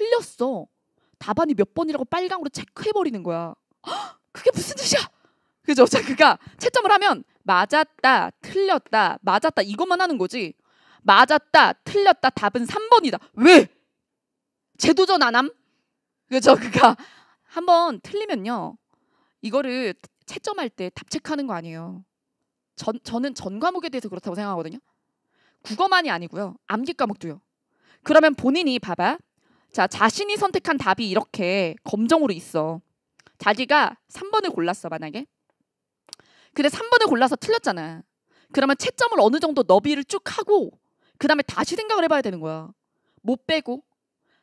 틀렸어. 답안이 몇 번이라고 빨강으로 체크해버리는 거야. 그게 무슨 뜻이야? 그죠? 자, 그가 채점을 하면 맞았다, 틀렸다, 맞았다 이것만 하는 거지. 맞았다, 틀렸다, 답은 3번이다. 왜? 재도전 안함? 그죠? 그가 한번 틀리면요. 이거를 채점할 때 답책하는 거 아니에요. 전, 저는 전 과목에 대해서 그렇다고 생각하거든요. 국어만이 아니고요. 암기 과목도요. 그러면 본인이 봐봐. 자, 자신이 선택한 답이 이렇게 검정으로 있어. 자기가 3번을 골랐어, 만약에. 근데 3번을 골라서 틀렸잖아. 그러면 채점을 어느 정도 너비를 쭉 하고 그 다음에 다시 생각을 해봐야 되는 거야. 못 뭐 빼고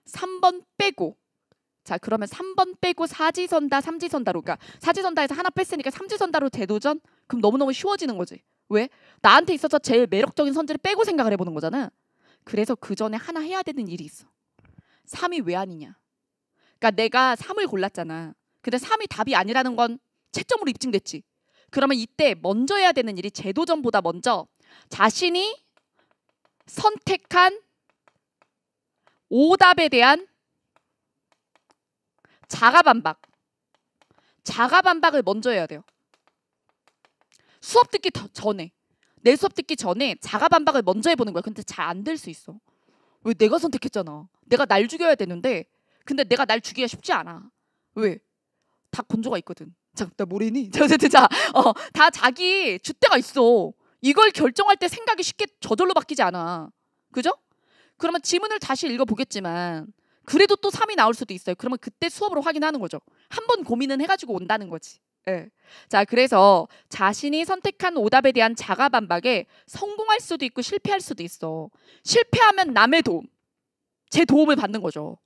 3번 빼고 자 그러면 3번 빼고 4지선다3지선다로 그러니까 4지선다에서 하나 뺐으니까 3지선다로 재도전? 그럼 너무너무 쉬워지는 거지. 왜? 나한테 있어서 제일 매력적인 선지를 빼고 생각을 해보는 거잖아. 그래서 그 전에 하나 해야 되는 일이 있어. 3이 왜 아니냐. 그러니까 내가 3을 골랐잖아. 근데 3이 답이 아니라는 건 채점으로 입증됐지. 그러면 이때 먼저 해야 되는 일이 제도전보다 먼저 자신이 선택한 오답에 대한 자가 반박. 자가 반박을 먼저 해야 돼요. 수업 듣기 전에 내 수업 듣기 전에 자가 반박을 먼저 해보는 거야. 근데 잘 안 될 수 있어. 왜 내가 선택했잖아. 내가 날 죽여야 되는데 근데 내가 날 죽이기가 쉽지 않아. 왜? 다 건조가 있거든. 자, 나 모르니? 어쨌든 자, 어, 다 자기 주대가 있어. 이걸 결정할 때 생각이 쉽게 저절로 바뀌지 않아. 그죠? 그러면 지문을 다시 읽어보겠지만 그래도 또 3이 나올 수도 있어요. 그러면 그때 수업으로 확인하는 거죠. 한번 고민은 해가지고 온다는 거지. 네. 자, 그래서 자신이 선택한 오답에 대한 자가 반박에 성공할 수도 있고 실패할 수도 있어. 실패하면 남의 도움, 제 도움을 받는 거죠.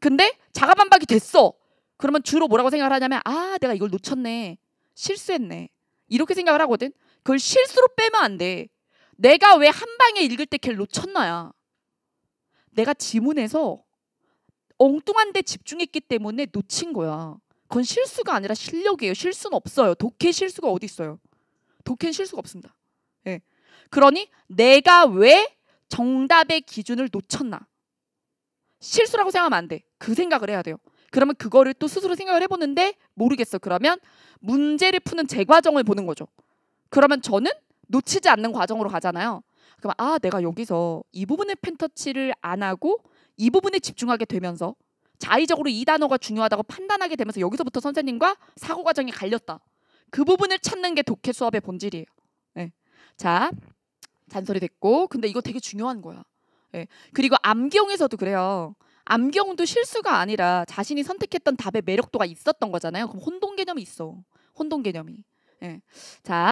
근데 자가 반박이 됐어. 그러면 주로 뭐라고 생각을 하냐면 아, 내가 이걸 놓쳤네. 실수했네. 이렇게 생각을 하거든. 그걸 실수로 빼면 안 돼. 내가 왜 한 방에 읽을 때 걔를 놓쳤나야. 내가 지문에서 엉뚱한 데 집중했기 때문에 놓친 거야. 그건 실수가 아니라 실력이에요. 실수는 없어요. 독해 실수가 어디 있어요? 독해 실수가 없습니다. 예. 그러니 내가 왜 정답의 기준을 놓쳤나? 실수라고 생각하면 안 돼. 그 생각을 해야 돼요. 그러면 그거를 또 스스로 생각을 해보는데 모르겠어. 그러면 문제를 푸는 제 과정을 보는 거죠. 그러면 저는 놓치지 않는 과정으로 가잖아요. 그럼 아 내가 여기서 이 부분의 펜터치를 안 하고 이 부분에 집중하게 되면서 자의적으로 이 단어가 중요하다고 판단하게 되면서 여기서부터 선생님과 사고 과정이 갈렸다. 그 부분을 찾는 게 독해 수업의 본질이에요. 네. 자, 잔소리 됐고 근데 이거 되게 중요한 거야. 네. 그리고 암경에서도 그래요. 암경도 실수가 아니라 자신이 선택했던 답의 매력도가 있었던 거잖아요. 그럼 혼동 개념이 있어. 혼동 개념이. 네. 자.